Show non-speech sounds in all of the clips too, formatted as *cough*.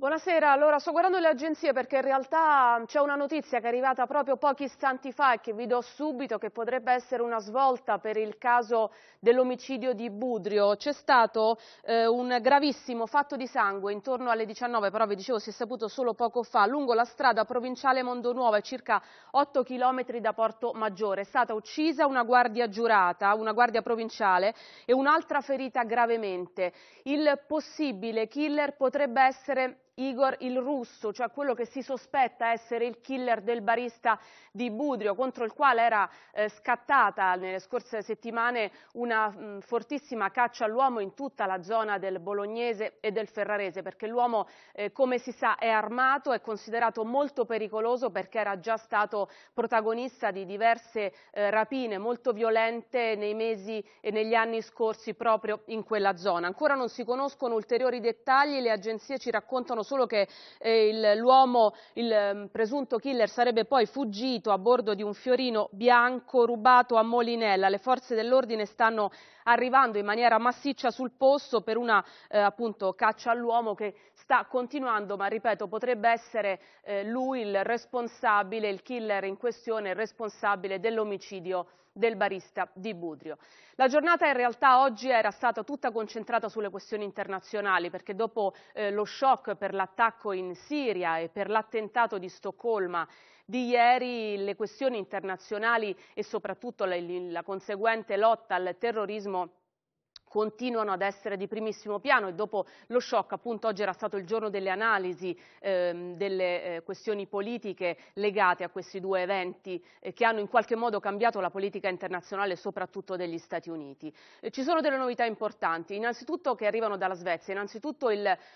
Buonasera, allora sto guardando le agenzie perché in realtà c'è una notizia che è arrivata proprio pochi istanti fa e che vi do subito che potrebbe essere una svolta per il caso dell'omicidio di Budrio. C'è stato eh, un gravissimo fatto di sangue intorno alle 19, però vi dicevo si è saputo solo poco fa, lungo la strada provinciale Mondonuova, circa 8 chilometri da Porto Maggiore. È stata uccisa una guardia giurata, una guardia provinciale e un'altra ferita gravemente. Il possibile killer potrebbe essere Igor il Russo, cioè quello che si sospetta essere il killer del barista di Budrio, contro il quale era eh, scattata nelle scorse settimane una mh, mm, fortissima caccia all'uomo in tutta la zona del bolognese e del ferrarese, perché l'uomo, eh, come si sa, è armato, è considerato molto pericoloso perché era già stato protagonista di diverse eh, rapine molto violente nei mesi e negli anni scorsi proprio in quella zona. Ancora non si conoscono ulteriori dettagli, le agenzie ci raccontano solo che eh, l'uomo, il, il mm, presunto killer, sarebbe poi fuggito a bordo di un fiorino bianco rubato a Molinella. Le forze dell'ordine stanno arrivando in maniera massiccia sul posto per una eh, appunto, caccia all'uomo che sta continuando, ma ripeto potrebbe essere eh, lui il responsabile, il killer in questione, il responsabile dell'omicidio del barista di Budrio. La giornata in realtà oggi era stata tutta concentrata sulle questioni internazionali perché dopo eh, lo shock per l'attacco in Siria e per l'attentato di Stoccolma di ieri le questioni internazionali e soprattutto la, la conseguente lotta al terrorismo continuano ad essere di primissimo piano e dopo lo shock, appunto oggi era stato il giorno delle analisi ehm, delle eh, questioni politiche legate a questi due eventi eh, che hanno in qualche modo cambiato la politica internazionale soprattutto degli Stati Uniti. Eh, ci sono delle novità importanti, innanzitutto che arrivano dalla Svezia, innanzitutto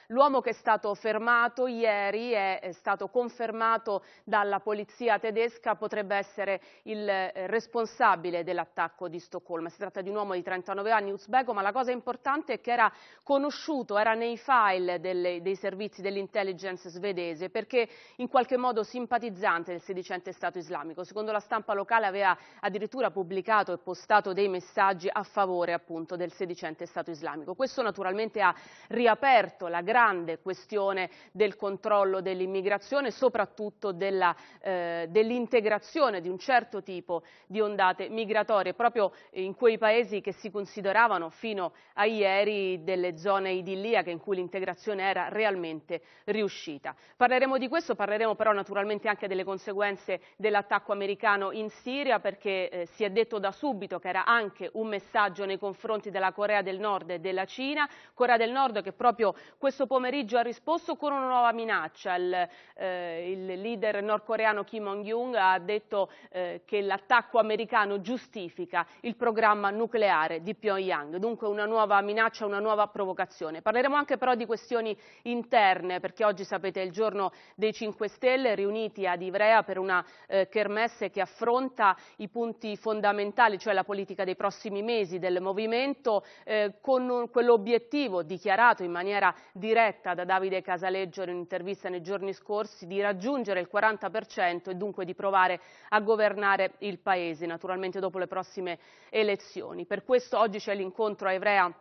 l'uomo che è stato fermato ieri è, è, stato confermato dalla polizia tedesca, potrebbe essere il eh, responsabile dell'attacco di Stoccolma. Si tratta di un uomo di 39 anni uzbeko, ma la la cosa importante è che era conosciuto, era nei file delle, dei servizi dell'intelligence svedese perché in qualche modo simpatizzante del sedicente Stato islamico. Secondo la stampa locale aveva addirittura pubblicato e postato dei messaggi a favore appunto del sedicente Stato islamico. Questo naturalmente ha riaperto la grande questione del controllo dell'immigrazione, soprattutto eh, dell'integrazione eh, dell di un certo tipo di ondate migratorie, proprio in quei paesi che si consideravano fino fino a ieri delle zone idilliache in cui l'integrazione era realmente riuscita. Parleremo di questo, parleremo però naturalmente anche delle conseguenze dell'attacco americano in Siria perché eh, si è detto da subito che era anche un messaggio nei confronti della Corea del Nord e della Cina, Corea del Nord che proprio questo pomeriggio ha risposto con una nuova minaccia. Il, eh, il leader nordcoreano Kim Jong-un ha detto eh, che l'attacco americano giustifica il programma nucleare di Pyongyang. Dunque, comunque una nuova minaccia, una nuova provocazione. Parleremo anche però di questioni interne, perché oggi sapete è il giorno dei 5 Stelle riuniti ad Ivrea per una eh, kermesse che affronta i punti fondamentali, cioè la politica dei prossimi mesi del movimento, eh, con quell'obiettivo dichiarato in maniera diretta da Davide Casaleggio in un'intervista nei giorni scorsi di raggiungere il 40% e dunque di provare a governare il Paese, naturalmente dopo le prossime elezioni. Per questo oggi c'è l'incontro letteratura ebrea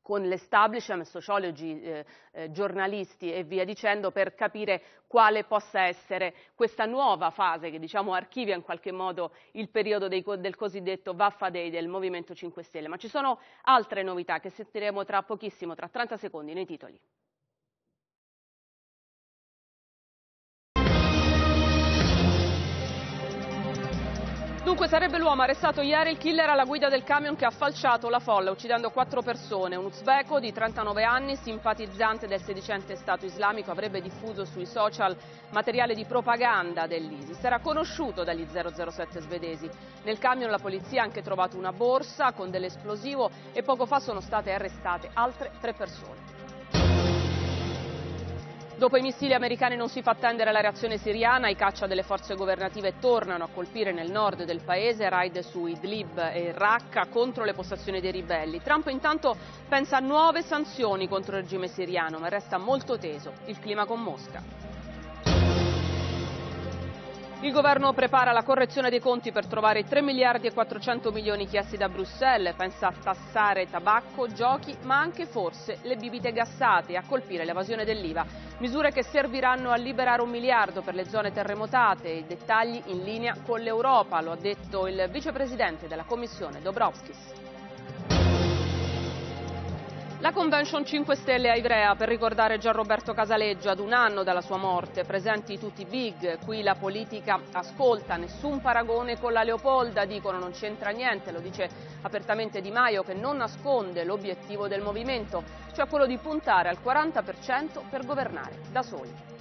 con l'establishment, sociologi, eh, eh, giornalisti e via dicendo, per capire quale possa essere questa nuova fase che diciamo archivia in qualche modo il periodo dei, del cosiddetto Vaffa Day del Movimento 5 Stelle. Ma ci sono altre novità che sentiremo tra pochissimo, tra 30 secondi, nei titoli. Dunque sarebbe l'uomo arrestato ieri il killer alla guida del camion che ha falciato la folla uccidendo quattro persone. Un uzbeko di 39 anni, simpatizzante del sedicente Stato islamico, avrebbe diffuso sui social materiale di propaganda dell'ISIS. Era conosciuto dagli 007 svedesi. Nel camion la polizia ha anche trovato una borsa con dell'esplosivo e poco fa sono state arrestate altre tre persone. Dopo i missili americani non si fa attendere la reazione siriana, i caccia delle forze governative tornano a colpire nel nord del paese, raid su Idlib e Raqqa contro le postazioni dei ribelli. Trump intanto pensa a nuove sanzioni contro il regime siriano, ma resta molto teso il clima con Mosca. Il governo prepara la correzione dei conti per trovare i 3 miliardi e 400 milioni chiesti da Bruxelles, pensa a tassare tabacco, giochi, ma anche forse le bibite gassate e a colpire l'evasione dell'IVA. Misure che serviranno a liberare un miliardo per le zone terremotate, i dettagli in linea con l'Europa, lo ha detto il vicepresidente della Commissione Dobrovskis. La convention 5 Stelle a Ivrea per ricordare Gian Roberto Casaleggio ad un anno dalla sua morte, presenti tutti i big, qui la politica ascolta, nessun paragone con la Leopolda, dicono non c'entra niente, lo dice apertamente Di Maio che non nasconde l'obiettivo del movimento, cioè quello di puntare al 40% per governare da soli.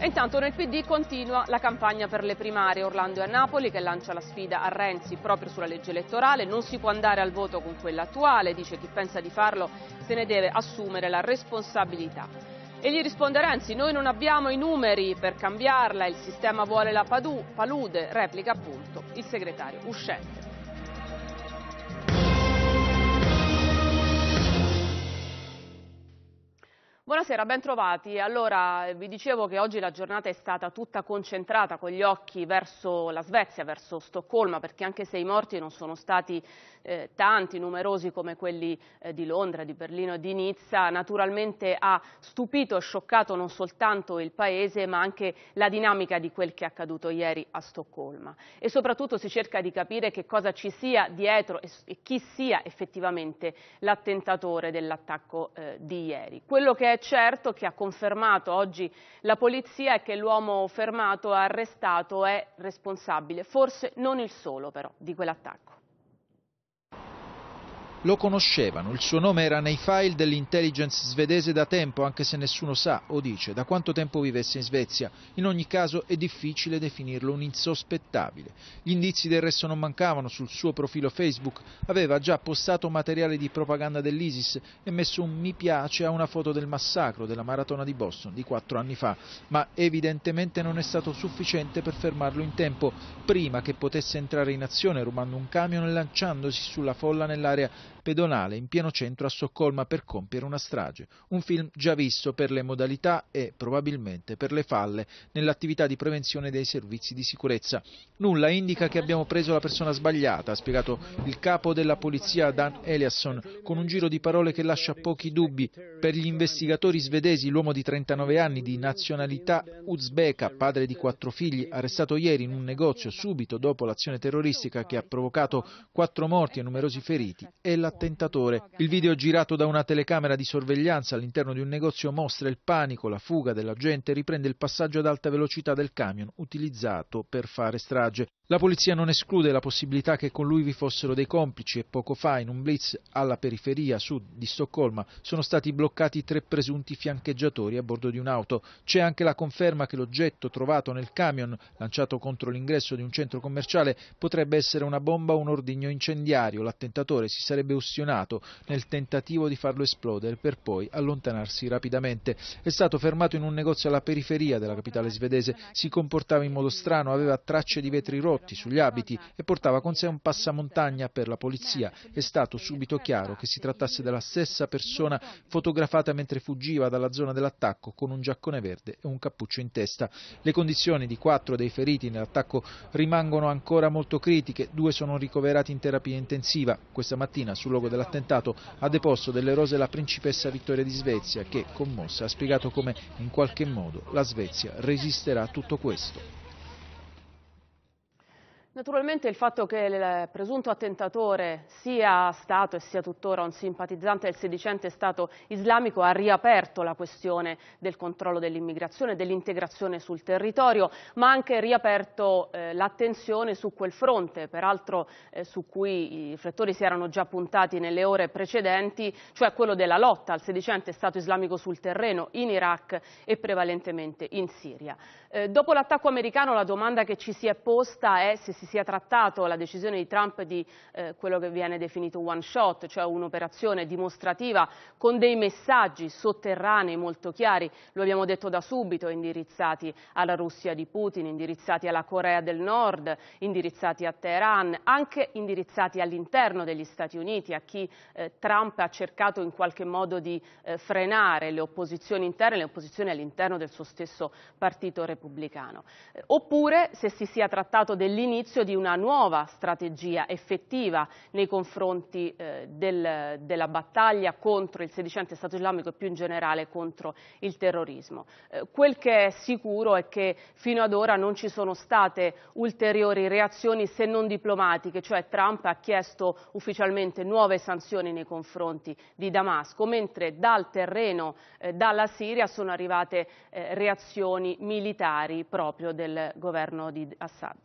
E intanto nel PD continua la campagna per le primarie. Orlando e Napoli che lancia la sfida a Renzi proprio sulla legge elettorale. Non si può andare al voto con quella attuale, dice chi pensa di farlo se ne deve assumere la responsabilità. E gli risponde Renzi, noi non abbiamo i numeri per cambiarla, il sistema vuole la palude, replica appunto il segretario uscente. Buonasera, ben trovati. Allora, vi dicevo che oggi la giornata è stata tutta concentrata con gli occhi verso la Svezia, verso Stoccolma, perché anche se i morti non sono stati eh, tanti, numerosi come quelli eh, di Londra, di Berlino e di Nizza, naturalmente ha stupito e scioccato non soltanto il paese, ma anche la dinamica di quel che è accaduto ieri a Stoccolma. E soprattutto si cerca di capire che cosa ci sia dietro e, e chi sia effettivamente l'attentatore dell'attacco eh, di ieri. Quello che è certo che ha confermato oggi la polizia è che l'uomo fermato e arrestato è responsabile, forse non il solo però, di quell'attacco. Lo conoscevano, il suo nome era nei file dell'intelligence svedese da tempo, anche se nessuno sa o dice da quanto tempo vivesse in Svezia. In ogni caso è difficile definirlo un insospettabile. Gli indizi del resto non mancavano, sul suo profilo Facebook aveva già postato materiale di propaganda dell'ISIS e messo un mi piace a una foto del massacro della maratona di Boston di quattro anni fa, ma evidentemente non è stato sufficiente per fermarlo in tempo, prima che potesse entrare in azione rubando un camion e lanciandosi sulla folla nell'area pedonale in pieno centro a Soccolma per compiere una strage. Un film già visto per le modalità e probabilmente per le falle nell'attività di prevenzione dei servizi di sicurezza. Nulla indica che abbiamo preso la persona sbagliata, ha spiegato il capo della polizia Dan Eliasson con un giro di parole che lascia pochi dubbi. Per gli investigatori svedesi l'uomo di 39 anni di nazionalità uzbeka, padre di quattro figli, arrestato ieri in un negozio subito dopo l'azione terroristica che ha provocato quattro morti e numerosi feriti, è la l'attentatore. Il video girato da una telecamera di sorveglianza all'interno di un negozio mostra il panico, la fuga della gente riprende il passaggio ad alta velocità del camion utilizzato per fare strage. La polizia non esclude la possibilità che con lui vi fossero dei complici e poco fa in un blitz alla periferia sud di Stoccolma sono stati bloccati tre presunti fiancheggiatori a bordo di un'auto. C'è anche la conferma che l'oggetto trovato nel camion lanciato contro l'ingresso di un centro commerciale potrebbe essere una bomba o un ordigno incendiario. L'attentatore si sarebbe ustionato nel tentativo di farlo esplodere per poi allontanarsi rapidamente. È stato fermato in un negozio alla periferia della capitale svedese, si comportava in modo strano, aveva tracce di vetri rossi fazzotti sugli abiti e portava con sé un passamontagna per la polizia. È stato subito chiaro che si trattasse della stessa persona fotografata mentre fuggiva dalla zona dell'attacco con un giaccone verde e un cappuccio in testa. Le condizioni di quattro dei feriti nell'attacco rimangono ancora molto critiche, due sono ricoverati in terapia intensiva. Questa mattina sul luogo dell'attentato ha deposto delle rose la principessa Vittoria di Svezia che, commossa, ha spiegato come in qualche modo la Svezia resisterà a tutto questo. Naturalmente il fatto che il presunto attentatore sia stato e sia tuttora un simpatizzante del sedicente Stato islamico ha riaperto la questione del controllo dell'immigrazione, e dell'integrazione sul territorio, ma ha anche riaperto eh, l'attenzione su quel fronte, peraltro eh, su cui i riflettori si erano già puntati nelle ore precedenti, cioè quello della lotta al sedicente Stato islamico sul terreno in Iraq e prevalentemente in Siria. Eh, dopo l'attacco americano la domanda che ci si è posta è se si sia trattato la decisione di Trump di eh, quello che viene definito one shot, cioè un'operazione dimostrativa con dei messaggi sotterranei molto chiari, lo abbiamo detto da subito, indirizzati alla Russia di Putin, indirizzati alla Corea del Nord, indirizzati a Teheran, anche indirizzati all'interno degli Stati Uniti, a chi eh, Trump ha cercato in qualche modo di eh, frenare le opposizioni interne, le opposizioni all'interno del suo stesso partito repubblicano. Eh, oppure se si sia trattato dell'inizio l'inizio di una nuova strategia effettiva nei confronti eh, del, della battaglia contro il sedicente Stato islamico e più in generale contro il terrorismo. Eh, quel che è sicuro è che fino ad ora non ci sono state ulteriori reazioni se non diplomatiche, cioè Trump ha chiesto ufficialmente nuove sanzioni nei confronti di Damasco, mentre dal terreno, eh, dalla Siria, sono arrivate eh, reazioni militari proprio del governo di Assad.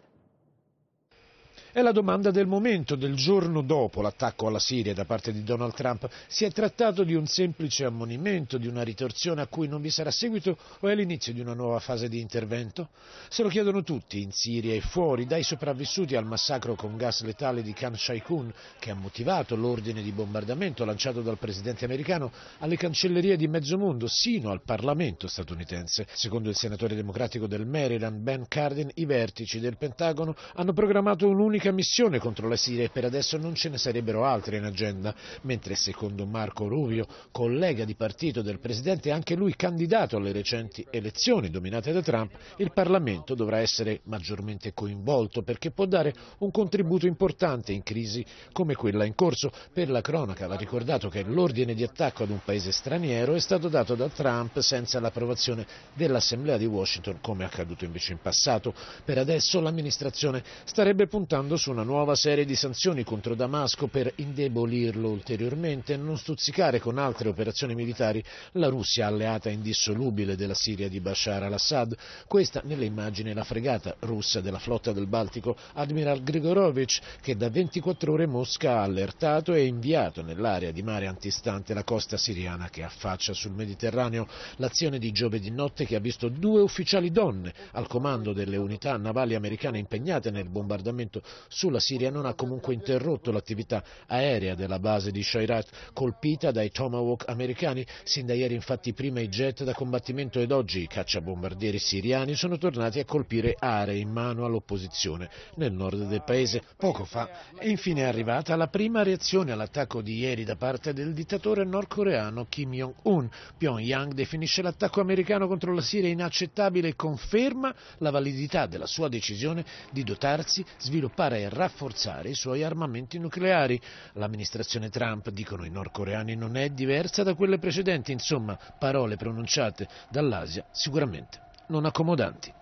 È la domanda del momento, del giorno dopo l'attacco alla Siria da parte di Donald Trump. Si è trattato di un semplice ammonimento, di una ritorsione a cui non vi sarà seguito o è l'inizio di una nuova fase di intervento? Se lo chiedono tutti, in Siria e fuori, dai sopravvissuti al massacro con gas letale di Khan Shaikun, che ha motivato l'ordine di bombardamento lanciato dal presidente americano, alle cancellerie di mezzo mondo, sino al Parlamento statunitense. Secondo il senatore democratico del Maryland, Ben Cardin, i vertici del Pentagono hanno programmato un'unica unica missione contro la Siria e per adesso non ce ne sarebbero altre in agenda, mentre secondo Marco Rubio, collega di partito del Presidente e anche lui candidato alle recenti elezioni dominate da Trump, il Parlamento dovrà essere maggiormente coinvolto perché può dare un contributo importante in crisi come quella in corso. Per la cronaca va ricordato che l'ordine di attacco ad un paese straniero è stato dato da Trump senza l'approvazione dell'Assemblea di Washington come accaduto invece in passato. Per adesso l'amministrazione starebbe puntando d'accordo su una nuova serie di sanzioni contro Damasco per indebolirlo ulteriormente e non stuzzicare con altre operazioni militari la Russia alleata indissolubile della Siria di Bashar al-Assad. Questa nelle immagini è la fregata russa della flotta del Baltico, Admiral Grigorovich, che da 24 ore Mosca ha allertato e inviato nell'area di mare antistante la costa siriana che affaccia sul Mediterraneo. L'azione di giovedì notte che ha visto due ufficiali donne al comando delle unità navali americane impegnate nel bombardamento sulla Siria non ha comunque interrotto l'attività aerea della base di Shairat, colpita dai Tomahawk americani. Sin da ieri infatti prima i jet da combattimento ed oggi i cacciabombardieri siriani sono tornati a colpire aree in mano all'opposizione nel nord del paese. Poco fa è infine arrivata la prima reazione all'attacco di ieri da parte del dittatore nordcoreano Kim Jong-un. Pyongyang definisce l'attacco americano contro la Siria inaccettabile e conferma la validità della sua decisione di dotarsi, sviluppare aumentare e rafforzare i suoi armamenti nucleari. L'amministrazione Trump, dicono i nordcoreani, non è diversa da quelle precedenti, insomma, parole pronunciate dall'Asia sicuramente non accomodanti.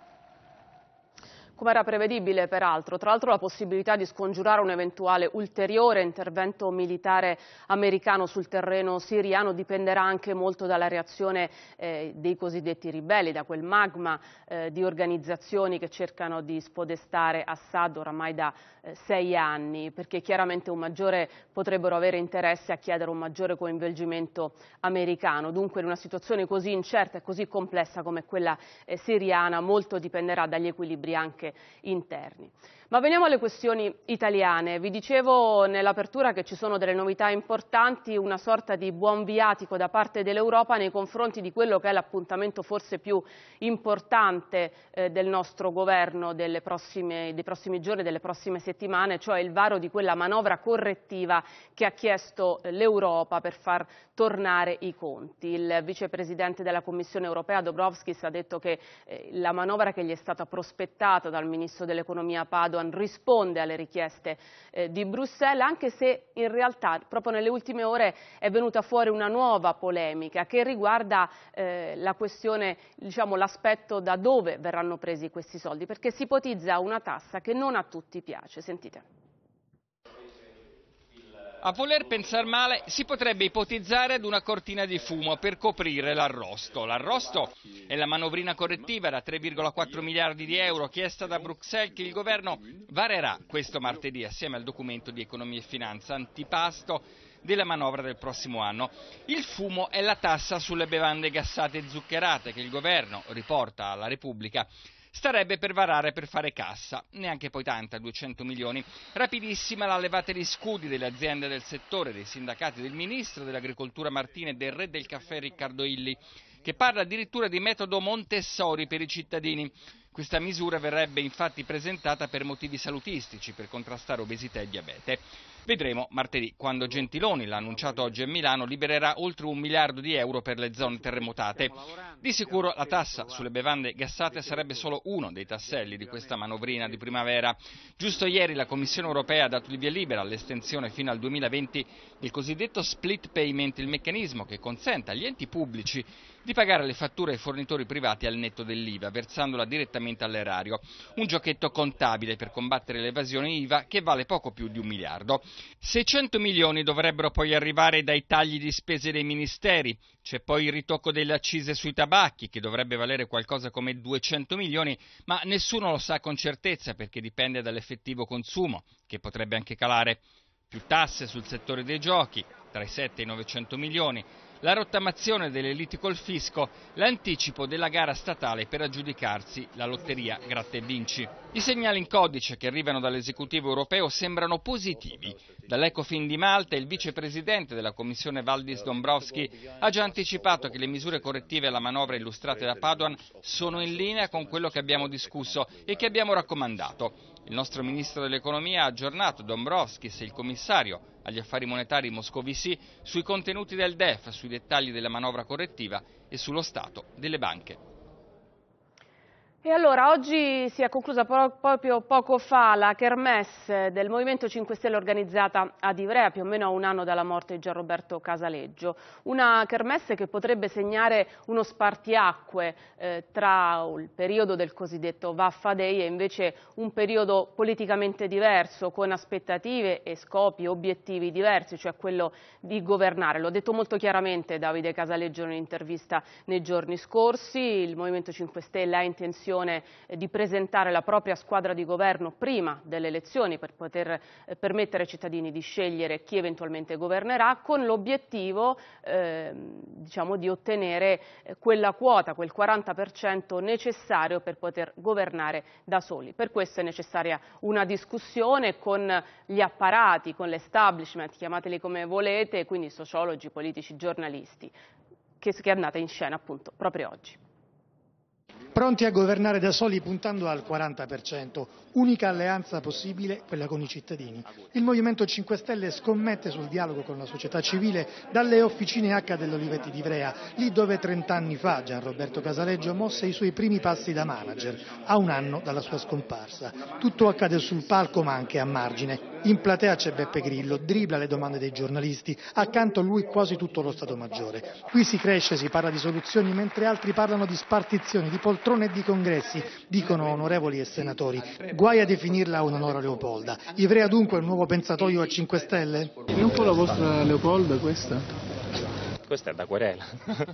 Come era prevedibile, peraltro, tra l'altro la possibilità di scongiurare un eventuale ulteriore intervento militare americano sul terreno siriano dipenderà anche molto dalla reazione eh, dei cosiddetti ribelli, da quel magma eh, di organizzazioni che cercano di spodestare Assad oramai da eh, sei anni, perché chiaramente maggiore, potrebbero avere interesse a chiedere un maggiore coinvolgimento americano. Dunque in una situazione così incerta e così complessa come quella eh, siriana molto dipenderà dagli equilibri anche interni. Ma veniamo alle questioni italiane. Vi dicevo nell'apertura che ci sono delle novità importanti, una sorta di buon viatico da parte dell'Europa nei confronti di quello che è l'appuntamento forse più importante eh, del nostro governo prossime, dei prossimi giorni, delle prossime settimane, cioè il varo di quella manovra correttiva che ha chiesto eh, l'Europa per far tornare i conti. Il vicepresidente della Commissione europea Dobrovskis ha detto che eh, la manovra che gli è stata prospettata dal ministro dell'economia Padova Washington risponde alle richieste eh, di Bruxelles, anche se in realtà proprio nelle ultime ore è venuta fuori una nuova polemica che riguarda eh, la questione, diciamo, l'aspetto da dove verranno presi questi soldi, perché si ipotizza una tassa che non a tutti piace. Sentite. A voler pensare male, si potrebbe ipotizzare ad una cortina di fumo per coprire l'arrosto. L'arrosto è la manovrina correttiva da 3,4 miliardi di euro chiesta da Bruxelles che il governo varerà questo martedì assieme al documento di economia e finanza antipasto della manovra del prossimo anno. Il fumo è la tassa sulle bevande gassate e zuccherate che il governo riporta alla Repubblica starebbe per varare per fare cassa, neanche poi tanta, 200 milioni. Rapidissima la levata di scudi delle aziende del settore, dei sindacati, del ministro dell'agricoltura Martina e del re del caffè Riccardo Illi, che parla addirittura di metodo Montessori per i cittadini. Questa misura verrebbe infatti presentata per motivi salutistici, per contrastare obesità e diabete. Vedremo martedì quando Gentiloni, l'ha annunciato oggi a Milano, libererà oltre un miliardo di euro per le zone terremotate. Di sicuro la tassa sulle bevande gassate sarebbe solo uno dei tasselli di questa manovrina di primavera. Giusto ieri la Commissione europea ha dato il via libera all'estensione fino al 2020 del cosiddetto split payment, il meccanismo che consente agli enti pubblici di pagare le fatture ai fornitori privati al netto dell'IVA, versandola direttamente all'erario. Un giochetto contabile per combattere l'evasione IVA che vale poco più di un miliardo. 600 milioni dovrebbero poi arrivare dai tagli di spese dei ministeri. C'è poi il ritocco delle accise sui tabacchi, che dovrebbe valere qualcosa come 200 milioni, ma nessuno lo sa con certezza perché dipende dall'effettivo consumo, che potrebbe anche calare. Più tasse sul settore dei giochi, tra i 7 e i 900 milioni, la rottamazione delle liti col fisco, l'anticipo della gara statale per aggiudicarsi la lotteria Gratte e Vinci. I segnali in codice che arrivano dall'esecutivo europeo sembrano positivi. Dall'Ecofin di Malta il vicepresidente della Commissione Valdis Dombrovski ha già anticipato che le misure correttive alla manovra illustrate da Paduan sono in linea con quello che abbiamo discusso e che abbiamo raccomandato. Il nostro ministro dell'economia ha aggiornato Dombrovski se il commissario agli affari monetari Moscovici sui contenuti del DEF, sui dettagli della manovra correttiva e sullo stato delle banche. E allora oggi si è conclusa proprio poco fa la kermesse del Movimento 5 Stelle organizzata ad Ivrea, più o meno a un anno dalla morte di Gianroberto Casaleggio. Una kermesse che potrebbe segnare uno spartiacque eh, tra il periodo del cosiddetto Vaffa Day e invece un periodo politicamente diverso, con aspettative e scopi, obiettivi diversi, cioè quello di governare. L'ho detto molto chiaramente Davide Casaleggio in un'intervista nei giorni scorsi, il Movimento 5 Stelle ha intenzione intenzione eh, di presentare la propria squadra di governo prima delle elezioni per poter eh, permettere ai cittadini di scegliere chi eventualmente governerà con l'obiettivo ehm, diciamo, di ottenere eh, quella quota, quel 40% necessario per poter governare da soli. Per questo è necessaria una discussione con gli apparati, con l'establishment, chiamateli come volete, quindi sociologi, politici, giornalisti, che, che è andata in scena appunto proprio oggi pronti a governare da soli puntando al 40 Unica alleanza possibile, quella con i cittadini. Il Movimento 5 Stelle scommette sul dialogo con la società civile dalle officine H dell'Olivetti di Ivrea, lì dove trent'anni fa Gianroberto Casaleggio mosse i suoi primi passi da manager, a un anno dalla sua scomparsa. Tutto accade sul palco ma anche a margine. In platea c'è Beppe Grillo, dribla le domande dei giornalisti, accanto a lui quasi tutto lo Stato Maggiore. Qui si cresce, si parla di soluzioni, mentre altri parlano di spartizioni, di poltrone e di congressi, dicono onorevoli e senatori Guai a definirla un'Onora Leopolda. Ivrea dunque un nuovo pensatoio a 5 Stelle? È un po' la vostra Leopolda questa? questa è da querela.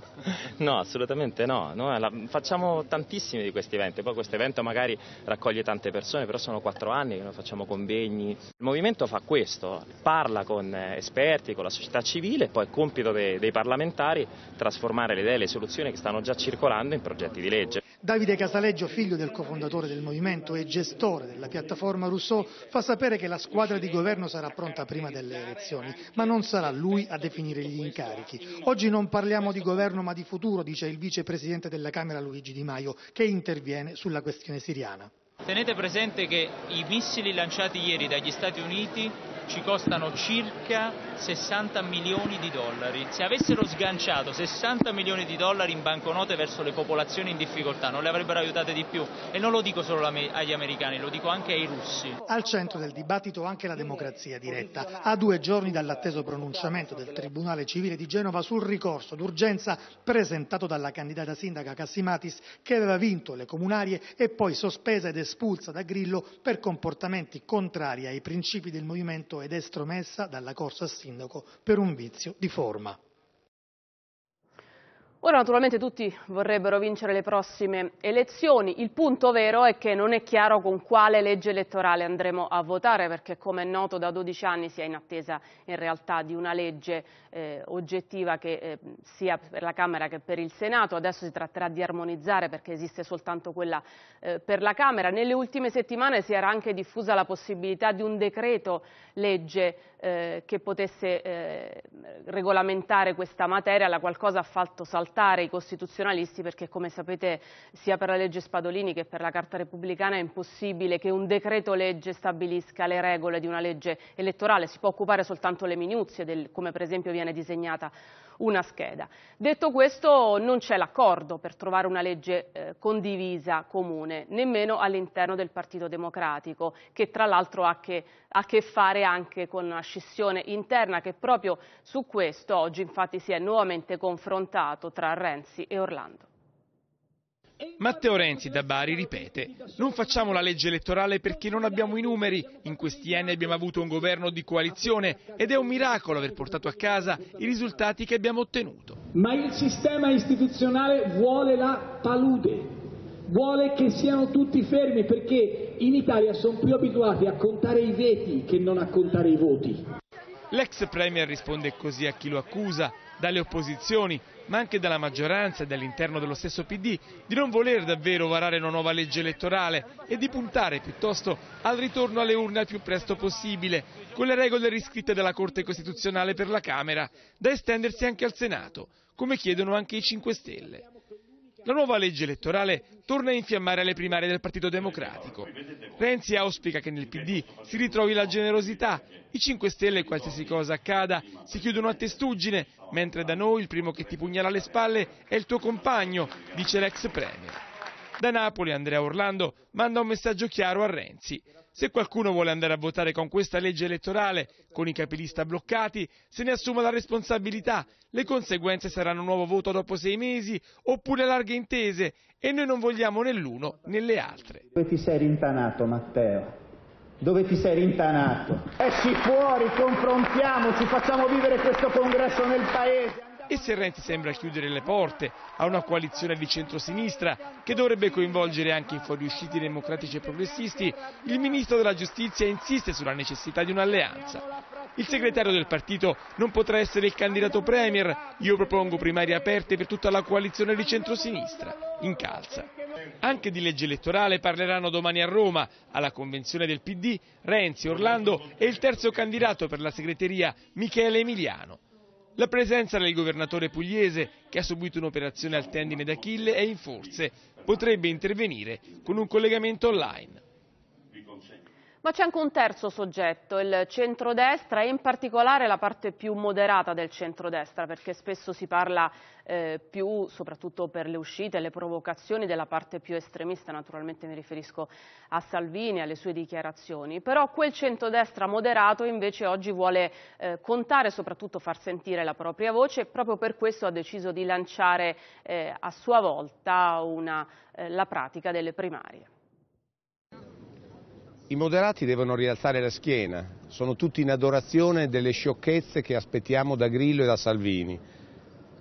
*laughs* no, assolutamente no. no la, facciamo tantissimi di questi eventi, poi questo evento magari raccoglie tante persone, però sono quattro anni che noi facciamo convegni. Il movimento fa questo, parla con eh, esperti, con la società civile, poi è compito dei, dei parlamentari trasformare le idee e le soluzioni che stanno già circolando in progetti di legge. Davide Casaleggio, figlio del cofondatore del movimento e gestore della piattaforma Rousseau, fa sapere che la squadra di governo sarà pronta prima delle elezioni, ma non sarà lui a definire gli incarichi. Oggi non parliamo di governo ma di futuro, dice il vicepresidente della Camera Luigi Di Maio, che interviene sulla questione siriana. Tenete presente che i missili lanciati ieri dagli Stati Uniti ci costano circa 60 milioni di dollari. Se avessero sganciato 60 milioni di dollari in banconote verso le popolazioni in difficoltà non le avrebbero aiutate di più e non lo dico solo agli americani, lo dico anche ai russi. Al centro del dibattito anche la democrazia diretta. A due giorni dall'atteso pronunciamento del Tribunale Civile di Genova sul ricorso d'urgenza presentato dalla candidata sindaca Cassimatis che aveva vinto le comunarie e poi sospesa ed espulsa da Grillo per comportamenti contrari ai principi del movimento ed estromessa dalla corsa a sindaco per un vizio di forma. Ora naturalmente tutti vorrebbero vincere le prossime elezioni, il punto vero è che non è chiaro con quale legge elettorale andremo a votare perché come è noto da 12 anni si è in attesa in realtà di una legge eh, oggettiva che eh, sia per la Camera che per il Senato, adesso si tratterà di armonizzare perché esiste soltanto quella eh, per la Camera. Nelle ultime settimane si era anche diffusa la possibilità di un decreto legge eh, che potesse eh, regolamentare questa materia, la qualcosa ha fatto saltare ricattare i costituzionalisti perché come sapete sia per la legge Spadolini che per la Carta Repubblicana è impossibile che un decreto legge stabilisca le regole di una legge elettorale, si può occupare soltanto le minuzie del, come per esempio viene disegnata una scheda. Detto questo non c'è l'accordo per trovare una legge eh, condivisa comune, nemmeno all'interno del Partito Democratico, che tra l'altro ha, a che fare anche con una scissione interna che proprio su questo oggi infatti si è nuovamente confrontato tra Renzi e Orlando. Matteo Renzi da Bari ripete, non facciamo la legge elettorale perché non abbiamo i numeri, in questi anni abbiamo avuto un governo di coalizione ed è un miracolo aver portato a casa i risultati che abbiamo ottenuto. Ma il sistema istituzionale vuole la palude, vuole che siano tutti fermi perché in Italia sono più abituati a contare i veti che non a contare i voti. L'ex Premier risponde così a chi lo accusa, dalle opposizioni, ma anche dalla maggioranza e dall'interno dello stesso PD, di non voler davvero varare una nuova legge elettorale e di puntare piuttosto al ritorno alle urne al più presto possibile, con le regole riscritte dalla Corte Costituzionale per la Camera, da estendersi anche al Senato, come chiedono anche i 5 Stelle. La nuova legge elettorale torna a infiammare le primarie del Partito Democratico. Renzi auspica che nel PD si ritrovi la generosità. I 5 Stelle, qualsiasi cosa accada, si chiudono a testuggine, mentre da noi il primo che ti pugnala le spalle è il tuo compagno, dice l'ex Premier. Da Napoli Andrea Orlando manda un messaggio chiaro a Renzi. Se qualcuno vuole andare a votare con questa legge elettorale, con i capilista bloccati, se ne assuma la responsabilità. Le conseguenze saranno un nuovo voto dopo sei mesi oppure larghe intese e noi non vogliamo né l'uno né le altre. Dove ti sei rintanato Matteo? Dove ti sei rintanato? Esci fuori, confrontiamoci, facciamo vivere questo congresso nel paese e se Renzi sembra chiudere le porte a una coalizione di centrosinistra che dovrebbe coinvolgere anche i fuoriusciti democratici e progressisti, il ministro della giustizia insiste sulla necessità di un'alleanza. Il segretario del partito non potrà essere il candidato premier, io propongo primarie aperte per tutta la coalizione di centrosinistra, in calza. Anche di legge elettorale parleranno domani a Roma, alla convenzione del PD, Renzi, Orlando e il terzo candidato per la segreteria, Michele Emiliano. La presenza del governatore pugliese, che ha subito un'operazione al tendine d'Achille, è in forze. Potrebbe intervenire con un collegamento online. Ma c'è anche un terzo soggetto, il centrodestra e in particolare la parte più moderata del centrodestra, perché spesso si parla eh, più, soprattutto per le uscite e le provocazioni, della parte più estremista, naturalmente mi riferisco a Salvini e alle sue dichiarazioni. Però quel centrodestra moderato invece oggi vuole eh, contare soprattutto far sentire la propria voce e proprio per questo ha deciso di lanciare eh, a sua volta una, eh, la pratica delle primarie. I moderati devono rialzare la schiena, sono tutti in adorazione delle sciocchezze che aspettiamo da Grillo e da Salvini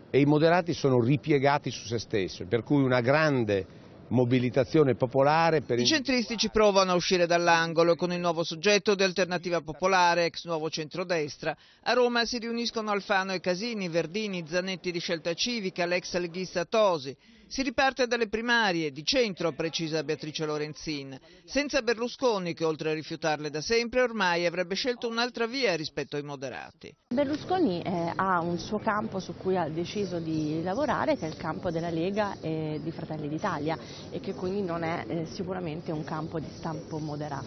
e i moderati sono ripiegati su se stessi, per cui una grande mobilitazione popolare. Per... I centristi ci provano a uscire dall'angolo con il nuovo soggetto di Alternativa Popolare, ex nuovo centrodestra. A Roma si riuniscono Alfano e Casini, Verdini, Zanetti di Scelta Civica, l'ex leghista Tosi. Si riparte dalle primarie, di centro, precisa Beatrice Lorenzin, senza Berlusconi che oltre a rifiutarle da sempre ormai avrebbe scelto un'altra via rispetto ai moderati. Berlusconi eh, ha un suo campo su cui ha deciso di lavorare che è il campo della Lega e di Fratelli d'Italia e che quindi non è eh, sicuramente un campo di stampo moderato.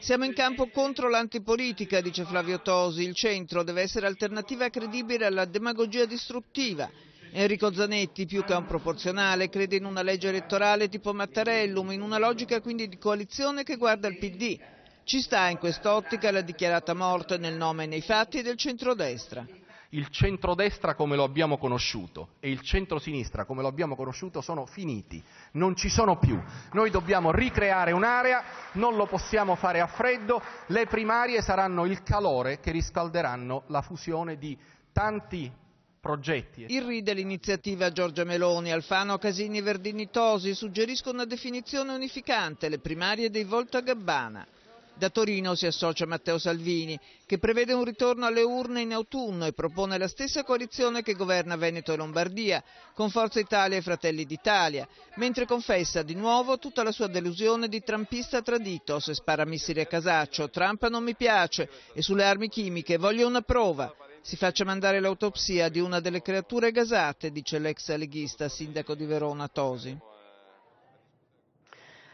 Siamo in campo contro l'antipolitica, dice Flavio Tosi. Il centro deve essere alternativa credibile alla demagogia distruttiva. Enrico Zanetti, più che un proporzionale, crede in una legge elettorale tipo Mattarellum, in una logica quindi di coalizione che guarda il PD. Ci sta in quest'ottica la dichiarata morte nel nome e nei fatti del centrodestra. Il centrodestra come lo abbiamo conosciuto e il centrosinistra come lo abbiamo conosciuto sono finiti, non ci sono più. Noi dobbiamo ricreare un'area, non lo possiamo fare a freddo, le primarie saranno il calore che riscalderanno la fusione di tanti progetti. Il ride l'iniziativa Giorgia Meloni, Alfano, Casini, e Verdini, Tosi suggeriscono una definizione unificante, le primarie dei Volta Gabbana. Da Torino si associa Matteo Salvini, che prevede un ritorno alle urne in autunno e propone la stessa coalizione che governa Veneto e Lombardia, con Forza Italia e Fratelli d'Italia, mentre confessa di nuovo tutta la sua delusione di trampista tradito se spara missili a casaccio, Trump non mi piace e sulle armi chimiche voglio una prova. Si faccia mandare l'autopsia di una delle creature gasate, dice l'ex leghista sindaco di Verona Tosi.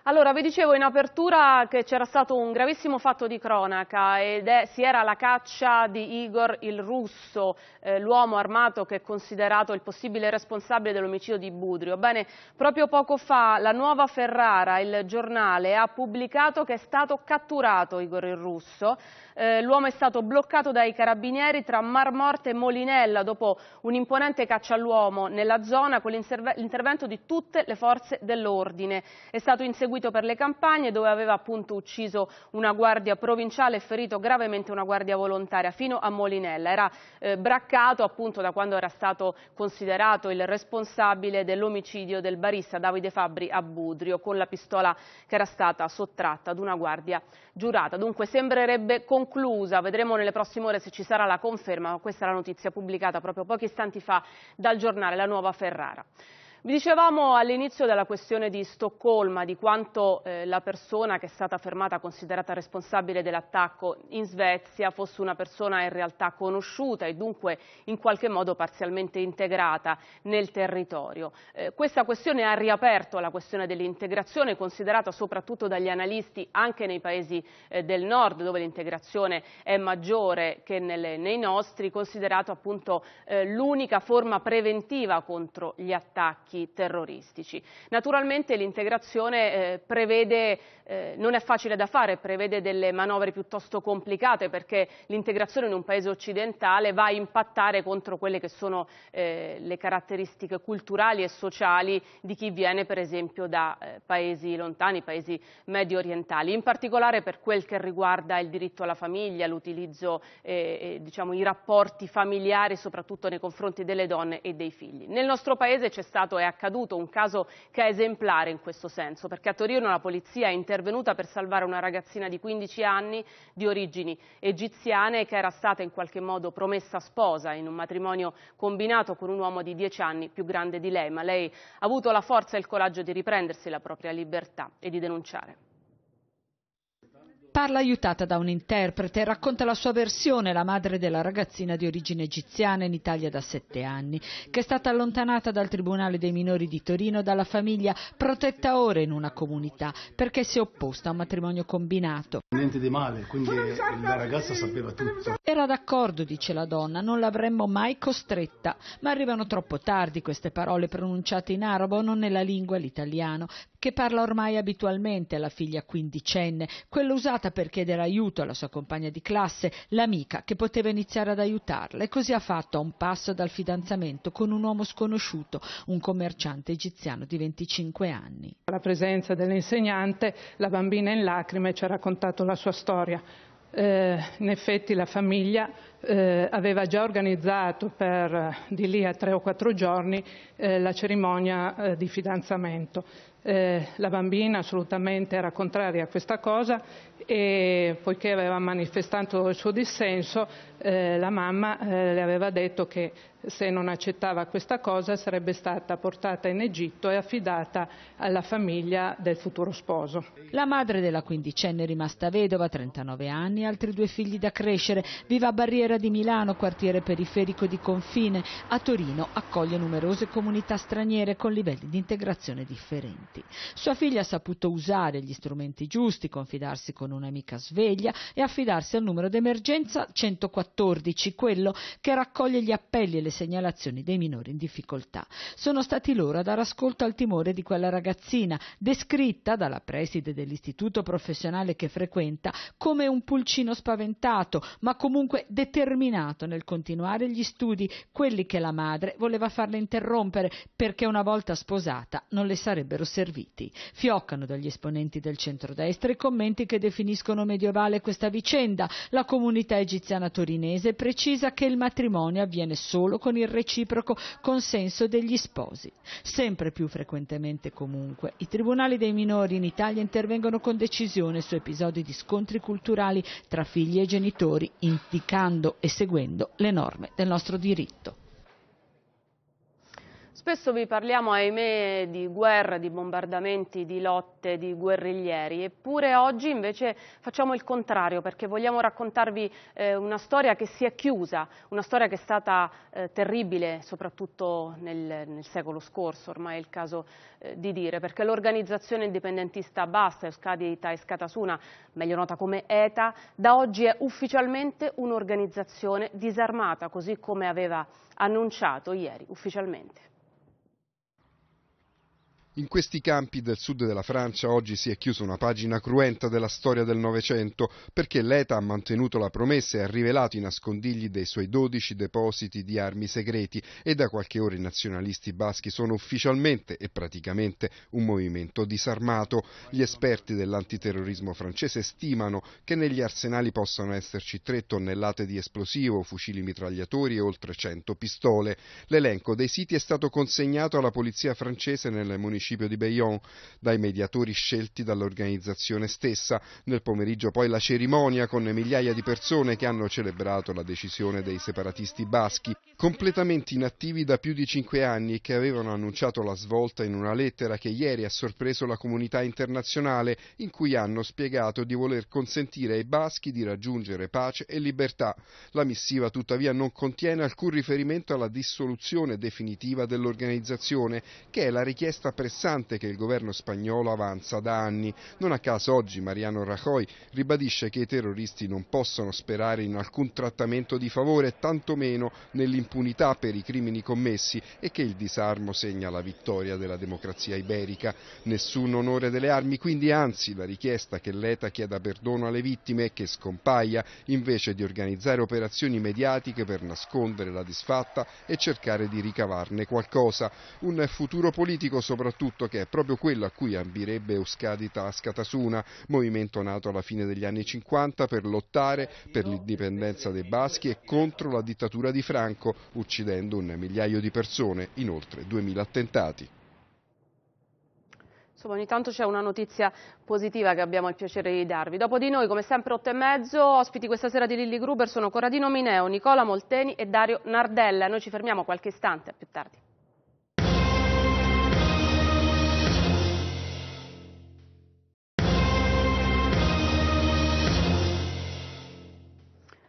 Allora, vi dicevo in apertura che c'era stato un gravissimo fatto di cronaca ed è, si era la caccia di Igor il Russo, eh, l'uomo armato che è considerato il possibile responsabile dell'omicidio di Budrio. Bene, proprio poco fa la Nuova Ferrara, il giornale, ha pubblicato che è stato catturato Igor il Russo. Eh, l'uomo è stato bloccato dai carabinieri tra Marmorte e Molinella dopo un'imponente caccia all'uomo nella zona con l'intervento di tutte le forze dell'ordine. È stato inseguito per le campagne dove aveva appunto ucciso una guardia provinciale e ferito gravemente una guardia volontaria fino a Molinella. Era eh, braccato appunto da quando era stato considerato il responsabile dell'omicidio del barista Davide Fabri a Budrio con la pistola che era stata sottratta ad una guardia giurata. Dunque sembrerebbe concluso conclusa, vedremo nelle prossime ore se ci sarà la conferma, questa è la notizia pubblicata proprio pochi istanti fa dal giornale La Nuova Ferrara. Vi dicevamo all'inizio della questione di Stoccolma, di quanto eh, la persona che è stata fermata, considerata responsabile dell'attacco in Svezia, fosse una persona in realtà conosciuta e dunque in qualche modo parzialmente integrata nel territorio. Eh, questa questione ha riaperto la questione dell'integrazione, considerata soprattutto dagli analisti anche nei paesi eh, del nord, dove l'integrazione è maggiore che nelle, nei nostri, considerato appunto eh, l'unica forma preventiva contro gli attacchi attacchi terroristici. Naturalmente l'integrazione eh, prevede, eh, non è facile da fare, prevede delle manovre piuttosto complicate perché l'integrazione in un paese occidentale va a impattare contro quelle che sono eh, le caratteristiche culturali e sociali di chi viene per esempio da eh, paesi lontani, paesi medio orientali, in particolare per quel che riguarda il diritto alla famiglia, l'utilizzo, eh, diciamo, i rapporti familiari soprattutto nei confronti delle donne e dei figli. Nel nostro paese c'è stato è accaduto un caso che è esemplare in questo senso, perché a Torino la polizia è intervenuta per salvare una ragazzina di 15 anni di origini egiziane che era stata in qualche modo promessa sposa in un matrimonio combinato con un uomo di 10 anni più grande di lei, ma lei ha avuto la forza e il coraggio di riprendersi la propria libertà e di denunciare. Parla aiutata da un interprete e racconta la sua versione, la madre della ragazzina di origine egiziana in Italia da sette anni, che è stata allontanata dal Tribunale dei minori di Torino dalla famiglia protetta ora in una comunità perché si è opposta a un matrimonio combinato. Niente di male, quindi la ragazza sapeva tutto. Era d'accordo, dice la donna, non l'avremmo mai costretta, ma arrivano troppo tardi queste parole pronunciate in arabo, non nella lingua l'italiano, che parla ormai abitualmente alla figlia quindicenne, quella usata per chiedere aiuto alla sua compagna di classe, l'amica che poteva iniziare ad aiutarla e così ha fatto a un passo dal fidanzamento con un uomo sconosciuto, un commerciante egiziano di 25 anni. Alla presenza dell'insegnante, la bambina in lacrime ci ha raccontato la sua storia. Eh, in effetti la famiglia eh, aveva già organizzato per di lì a tre o quattro giorni eh, la cerimonia eh, di fidanzamento. Eh, la bambina assolutamente era contraria a questa cosa e poiché aveva manifestato il suo dissenso, eh, la mamma eh, le aveva detto che se non accettava questa cosa sarebbe stata portata in Egitto e affidata alla famiglia del futuro sposo. La madre della quindicenne rimasta vedova, 39 anni, altri due figli da crescere, viva a barriera Fiera di Milano, quartiere periferico di confine, a Torino accoglie numerose comunità straniere con livelli di integrazione differenti. Sua figlia ha saputo usare gli strumenti giusti, confidarsi con un'amica sveglia e affidarsi al numero d'emergenza 114, quello che raccoglie gli appelli e le segnalazioni dei minori in difficoltà. Sono stati loro a dare ascolto al timore di quella ragazzina, descritta dalla preside dell'istituto professionale che frequenta come un pulcino spaventato, ma comunque determinato determinato nel continuare gli studi, quelli che la madre voleva farle interrompere perché una volta sposata non le sarebbero serviti. Fioccano dagli esponenti del centrodestra i commenti che definiscono medievale questa vicenda. La comunità egiziana torinese precisa che il matrimonio avviene solo con il reciproco consenso degli sposi. Sempre più frequentemente comunque i tribunali dei minori in Italia intervengono con decisione su episodi di scontri culturali tra figli e genitori, indicando rispettando e seguendo le norme del nostro diritto. Spesso vi parliamo, ahimè, di guerra, di bombardamenti, di lotte, di guerriglieri, eppure oggi invece facciamo il contrario perché vogliamo raccontarvi eh, una storia che si è chiusa, una storia che è stata eh, terribile soprattutto nel, nel, secolo scorso, ormai è il caso eh, di dire, perché l'organizzazione indipendentista Basta, Euskadi Taeskatasuna, meglio nota come ETA, da oggi è ufficialmente un'organizzazione disarmata, così come aveva annunciato ieri ufficialmente. In questi campi del sud della Francia oggi si è chiusa una pagina cruenta della storia del Novecento perché l'ETA ha mantenuto la promessa e ha rivelato i nascondigli dei suoi 12 depositi di armi segreti e da qualche ora i nazionalisti baschi sono ufficialmente e praticamente un movimento disarmato. Gli esperti dell'antiterrorismo francese stimano che negli arsenali possano esserci 3 tonnellate di esplosivo, fucili mitragliatori e oltre 100 pistole. L'elenco dei siti è stato consegnato alla polizia francese nelle municipalità municipio di Bayonne dai mediatori scelti dall'organizzazione stessa. Nel pomeriggio poi la cerimonia con migliaia di persone che hanno celebrato la decisione dei separatisti baschi, completamente inattivi da più di cinque anni e che avevano annunciato la svolta in una lettera che ieri ha sorpreso la comunità internazionale in cui hanno spiegato di voler consentire ai baschi di raggiungere pace e libertà. La missiva tuttavia non contiene alcun riferimento alla dissoluzione definitiva dell'organizzazione, che è la richiesta prestata incessante che il governo spagnolo avanza da anni. Non a caso oggi Mariano Rajoy ribadisce che i terroristi non possono sperare in alcun trattamento di favore, tantomeno nell'impunità per i crimini commessi e che il disarmo segna la vittoria della democrazia iberica. Nessun onore delle armi, quindi anzi la richiesta che l'ETA chieda perdono alle vittime e che scompaia invece di organizzare operazioni mediatiche per nascondere la disfatta e cercare di ricavarne qualcosa. Un futuro politico soprattutto tutto che è proprio quello a cui ambirebbe Euskadi Tasca movimento nato alla fine degli anni 50 per lottare per l'indipendenza dei baschi e contro la dittatura di Franco, uccidendo un migliaio di persone in oltre 2000 attentati. Insomma, ogni tanto c'è una notizia positiva che abbiamo il piacere di darvi. Dopo di noi, come sempre, otto e mezzo, ospiti questa sera di Lilli Gruber sono Corradino Mineo, Nicola Molteni e Dario Nardella. Noi ci fermiamo qualche istante, a più tardi.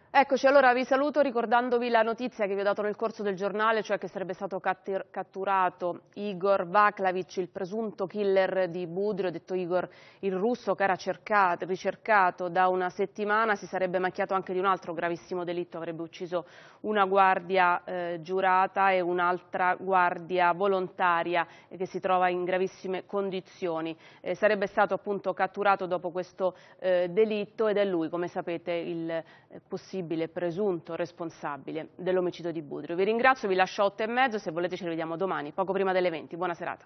Eccoci, allora vi saluto ricordandovi la notizia che vi ho dato nel corso del giornale, cioè che sarebbe stato catturato Igor Vaklavic, il presunto killer di Budrio, detto Igor il russo, che era cercato, ricercato da una settimana, si sarebbe macchiato anche di un altro gravissimo delitto, avrebbe ucciso una guardia eh, giurata e un'altra guardia volontaria eh, che si trova in gravissime condizioni. Eh, sarebbe stato appunto catturato dopo questo eh, delitto ed è lui, come sapete, il eh, possibile possibile presunto responsabile dell'omicidio di Budrio. Vi ringrazio, vi lascio a 8 e mezzo, se volete ci rivediamo domani, poco prima delle 20. Buona serata.